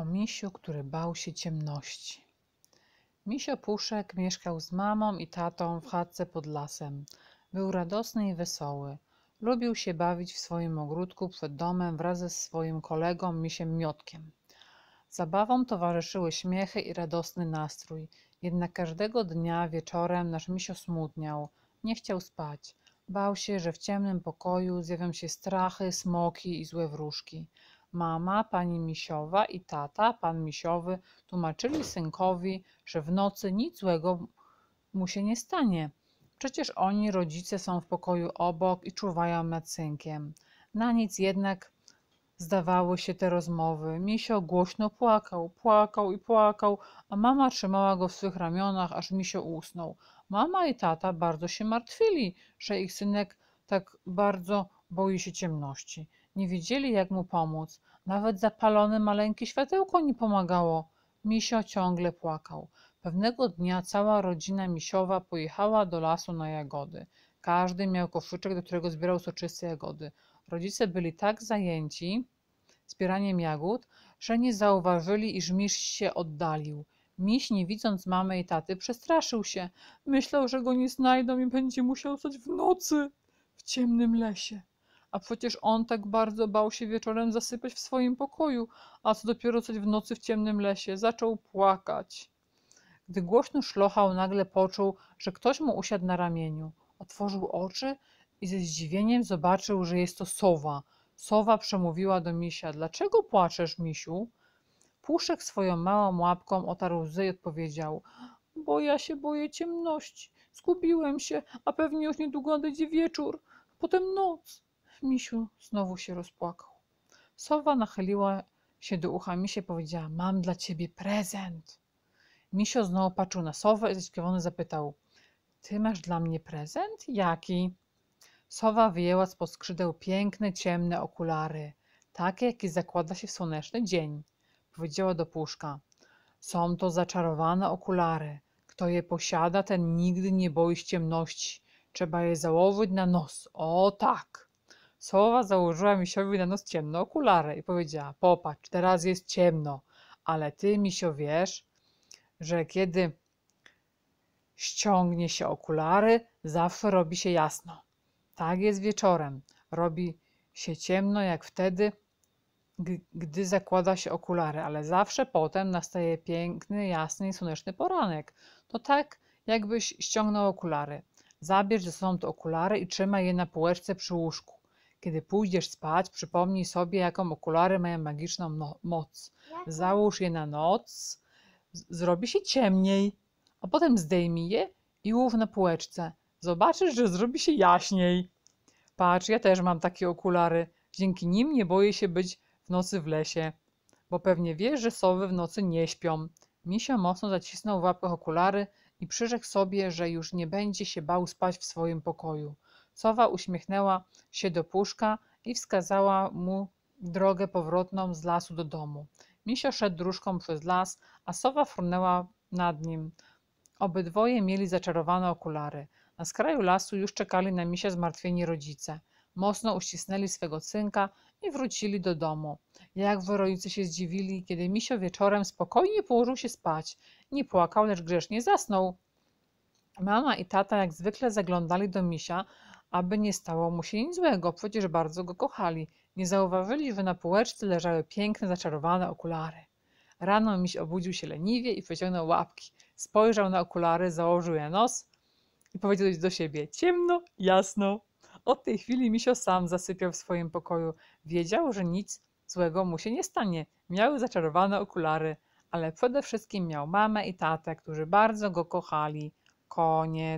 O misiu, który bał się ciemności. Misio Puszek mieszkał z mamą i tatą w chatce pod lasem. Był radosny i wesoły. Lubił się bawić w swoim ogródku przed domem wraz ze swoim kolegą misiem Miotkiem. Zabawom towarzyszyły śmiechy i radosny nastrój. Jednak każdego dnia wieczorem nasz misio smutniał. Nie chciał spać. Bał się, że w ciemnym pokoju zjawią się strachy, smoki i złe wróżki. Mama, pani Misiowa i tata, pan Misiowy, tłumaczyli synkowi, że w nocy nic złego mu się nie stanie. Przecież oni, rodzice, są w pokoju obok i czuwają nad synkiem. Na nic jednak zdawały się te rozmowy. Misio głośno płakał, płakał i płakał, a mama trzymała go w swych ramionach, aż misio usnął. Mama i tata bardzo się martwili, że ich synek tak bardzo Boi się ciemności. Nie wiedzieli, jak mu pomóc. Nawet zapalone maleńkie światełko nie pomagało. Misio ciągle płakał. Pewnego dnia cała rodzina misiowa pojechała do lasu na jagody. Każdy miał koszyczek, do którego zbierał soczyste jagody. Rodzice byli tak zajęci zbieraniem jagód, że nie zauważyli, iż miś się oddalił. Miś, nie widząc mamy i taty, przestraszył się. Myślał, że go nie znajdą i będzie musiał stać w nocy w ciemnym lesie. A przecież on tak bardzo bał się wieczorem zasypać w swoim pokoju, a co dopiero coś w nocy w ciemnym lesie. Zaczął płakać. Gdy głośno szlochał, nagle poczuł, że ktoś mu usiadł na ramieniu. Otworzył oczy i ze zdziwieniem zobaczył, że jest to sowa. Sowa przemówiła do misia. Dlaczego płaczesz, misiu? Puszek swoją małą łapką otarł łzy i odpowiedział. Bo ja się boję ciemności. Zgubiłem się, a pewnie już niedługo nadejdzie wieczór, potem noc. Misiu znowu się rozpłakał. Sowa nachyliła się do ucha Misia i powiedziała: Mam dla ciebie prezent. Misio znowu patrzył na sowę i zaciekawiony zapytał: Ty masz dla mnie prezent? Jaki? Sowa wyjęła spod skrzydeł piękne, ciemne okulary, takie, jakie zakłada się w słoneczny dzień. Powiedziała do puszka: Są to zaczarowane okulary. Kto je posiada, ten nigdy nie boi się ciemności. Trzeba je założyć na nos. O tak! Sowa założyła misiowi na nos ciemne okulary i powiedziała: Popatrz, teraz jest ciemno, ale ty, misio, wiesz, że kiedy ściągnie się okulary, zawsze robi się jasno. Tak jest wieczorem. Robi się ciemno jak wtedy, gdy zakłada się okulary, ale zawsze potem nastaje piękny, jasny i słoneczny poranek. To tak, jakbyś ściągnął okulary. Zabierz ze sobą te okulary i trzymaj je na półeczce przy łóżku. Kiedy pójdziesz spać, przypomnij sobie, jaką okulary mają magiczną no moc. Załóż je na noc, zrobi się ciemniej, a potem zdejmij je i łów na półeczce. Zobaczysz, że zrobi się jaśniej. Patrz, ja też mam takie okulary. Dzięki nim nie boję się być w nocy w lesie, bo pewnie wiesz, że sowy w nocy nie śpią. Misio mocno zacisnął w łapkach okulary i przyrzekł sobie, że już nie będzie się bał spać w swoim pokoju. Sowa uśmiechnęła się do puszka i wskazała mu drogę powrotną z lasu do domu. Misio szedł dróżką przez las, a sowa frunęła nad nim. Obydwoje mieli zaczarowane okulary. Na skraju lasu już czekali na misia zmartwieni rodzice. Mocno uścisnęli swego synka i wrócili do domu. Jak rodzice się zdziwili, kiedy misio wieczorem spokojnie położył się spać. Nie płakał, lecz grzecznie zasnął. Mama i tata jak zwykle zaglądali do misia, aby nie stało mu się nic złego, przecież bardzo go kochali. Nie zauważyli, że na półeczce leżały piękne, zaczarowane okulary. Rano miś obudził się leniwie i wyciągnął łapki. Spojrzał na okulary, założył je nos i powiedział do siebie: Ciemno, jasno. Od tej chwili misio sam zasypiał w swoim pokoju. Wiedział, że nic złego mu się nie stanie. Miał zaczarowane okulary, ale przede wszystkim miał mamę i tatę, którzy bardzo go kochali. Koniec.